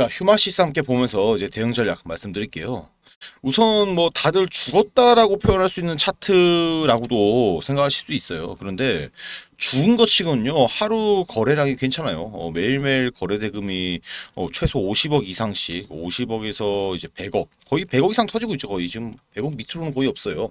자, 휴마시스 함께 보면서 이제 대응 전략 말씀드릴게요. 우선 뭐 다들 죽었다라고 표현할 수 있는 차트라고도 생각하실 수 있어요. 그런데 죽은 것 치곤요 하루 거래량이 괜찮아요. 어, 매일매일 거래 대금이 어, 최소 50억 이상씩 50억에서 이제 100억 거의 100억 이상 터지고 있죠. 거의 지금 100억 밑으로는 거의 없어요.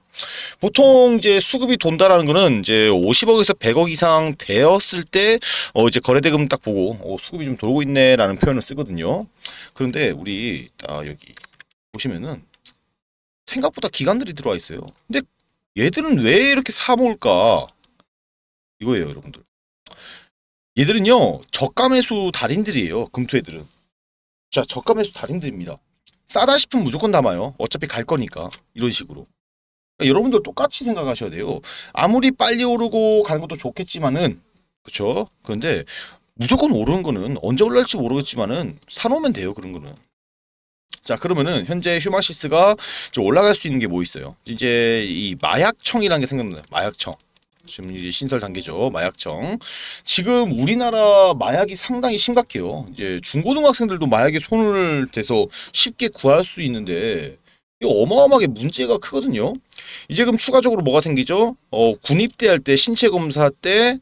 보통 이제 수급이 돈다라는 거는 이제 50억에서 100억 이상 되었을 때 어, 이제 거래 대금 딱 보고 어, 수급이 좀 돌고 있네라는 표현을 쓰거든요. 그런데 우리 아, 여기 보시면은 생각보다 기관들이 들어와 있어요. 근데 얘들은 왜 이렇게 사볼까 이거예요, 여러분들. 얘들은요, 저가 매수 달인들이에요, 금투 애들은. 자, 저가 매수 달인들입니다. 싸다 싶으면 무조건 담아요. 어차피 갈 거니까. 이런 식으로. 그러니까 여러분들 똑같이 생각하셔야 돼요. 아무리 빨리 오르고 가는 것도 좋겠지만은, 그쵸? 그런데 무조건 오르는 거는 언제 올랄지 모르겠지만은 사놓으면 돼요, 그런 거는. 자 그러면은 현재 휴마시스가 올라갈 수 있는 게 뭐 있어요? 이제 이 마약청이라는 게생각나요 마약청 지금 이제 신설 단계죠. 마약청. 지금 우리나라 마약이 상당히 심각해요. 이제 중고등학생들도 마약에 손을 대서 쉽게 구할 수 있는데 이 어마어마하게 문제가 크거든요. 이제 그럼 추가적으로 뭐가 생기죠? 어, 군입대 할때 신체 검사 때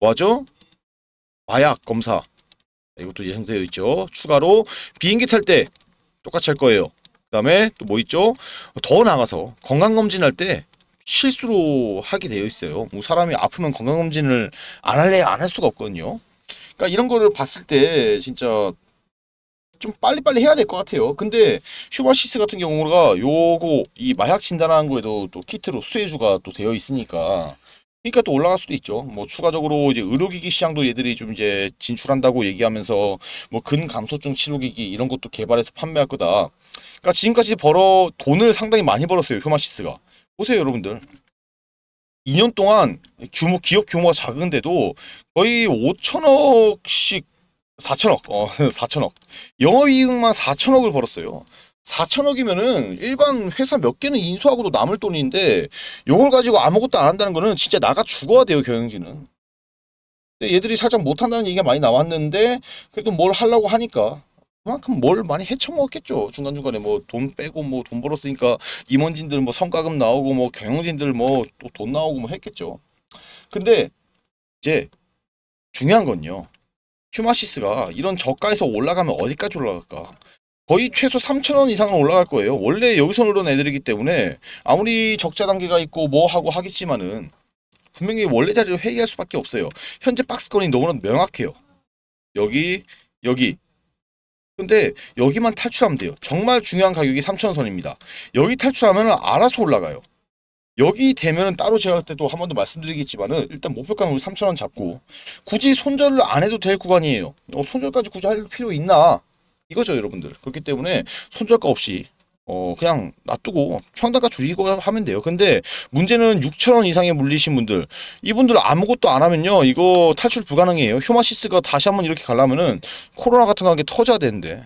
뭐죠? 하 마약 검사. 이것도 예상되어 있죠. 추가로 비행기 탈때 똑같이 할 거예요. 그 다음에 또 뭐 있죠? 더 나가서 건강검진할 때 실수로 하게 되어 있어요. 뭐 사람이 아프면 건강검진을 안 할래 안 할 수가 없거든요. 그러니까 이런 거를 봤을 때 진짜 좀 빨리빨리 해야 될 것 같아요. 근데 휴바시스 같은 경우가 요거 이 마약 진단하는 거에도 또 키트로 수혜주가 또 되어 있으니까 그러니까 또 올라갈 수도 있죠. 뭐 추가적으로 이제 의료기기 시장도 얘들이 좀 이제 진출한다고 얘기하면서 뭐 근감소증 치료기기 이런 것도 개발해서 판매할 거다. 그러니까 지금까지 벌어 돈을 상당히 많이 벌었어요. 휴마시스가. 보세요 여러분들. 2년 동안 규모 기업 규모가 작은데도 거의 5천억씩 4천억, 어, 4천억. 영업이익만 4천억을 벌었어요. 4천억이면은 일반 회사 몇 개는 인수하고도 남을 돈인데 요걸 가지고 아무것도 안 한다는 거는 진짜 나가 죽어야 돼요 경영진은 근데 얘들이 살짝 못한다는 얘기가 많이 나왔는데 그래도 뭘 하려고 하니까 그만큼 뭘 많이 헤쳐먹었겠죠 중간중간에 뭐 돈 빼고 뭐 돈 벌었으니까 임원진들 뭐 성과금 나오고 뭐 경영진들 뭐 또 돈 나오고 뭐 했겠죠 근데 이제 중요한 건요 휴마시스가 이런 저가에서 올라가면 어디까지 올라갈까 거의 최소 3천원 이상은 올라갈 거예요. 원래 여기서 놀던 애들이기 때문에 아무리 적자 단계가 있고 뭐 하고 하겠지만은 분명히 원래 자리로 회귀할 수밖에 없어요. 현재 박스권이 너무나 명확해요. 여기, 여기. 근데 여기만 탈출하면 돼요. 정말 중요한 가격이 3천원 선입니다. 여기 탈출하면 알아서 올라가요. 여기 되면은 따로 제가 그때 또한 번 더 말씀드리겠지만은 일단 목표가는 우리 3천원 잡고 굳이 손절을 안 해도 될 구간이에요. 어, 손절까지 굳이 할 필요 있나? 이거죠 여러분들 그렇기 때문에 손절가 없이 어 그냥 놔두고 평단가 줄이고 하면 돼요 근데 문제는 6천원 이상에 물리신 분들 이분들 아무것도 안 하면요 이거 탈출 불가능해요 휴마시스가 다시 한번 이렇게 가려면은 코로나 같은 관계 터져야 되는데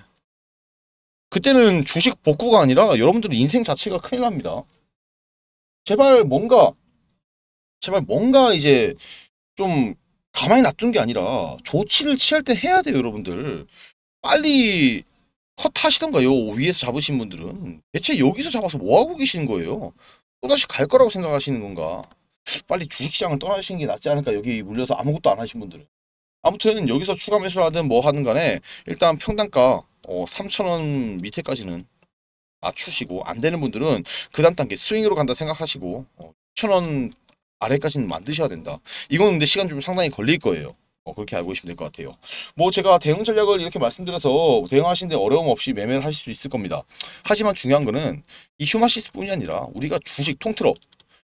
그때는 주식 복구가 아니라 여러분들 인생 자체가 큰일 납니다 제발 뭔가 제발 뭔가 이제 좀 가만히 놔둔 게 아니라 조치를 취할 때 해야 돼요 여러분들 빨리 컷 하시던가요. 위에서 잡으신 분들은. 대체 여기서 잡아서 뭐하고 계시는 거예요? 또다시 갈 거라고 생각하시는 건가? 빨리 주식시장을 떠나시는 게 낫지 않을까? 여기 물려서 아무것도 안 하신 분들은. 아무튼 여기서 추가 매수를 하든 뭐 하든 간에 일단 평단가 어, 3,000원 밑에까지는 맞추시고 안 되는 분들은 그 다음 단계 스윙으로 간다 생각하시고 어, 6,000원 아래까지는 만드셔야 된다. 이건 근데 시간 좀 상당히 걸릴 거예요. 어, 그렇게 알고 계시면 될 것 같아요. 뭐 제가 대응 전략을 이렇게 말씀드려서 대응하시는데 어려움 없이 매매를 하실 수 있을 겁니다. 하지만 중요한 거는 이 휴마시스뿐이 아니라 우리가 주식 통틀어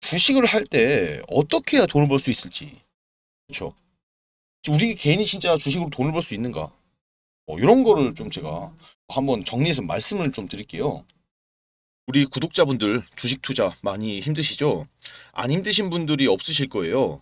주식을 할 때 어떻게 해야 돈을 벌 수 있을지 그렇죠. 우리 개인이 진짜 주식으로 돈을 벌 수 있는가 어, 이런 거를 좀 제가 한번 정리해서 말씀을 좀 드릴게요. 우리 구독자분들 주식 투자 많이 힘드시죠? 안 힘드신 분들이 없으실 거예요.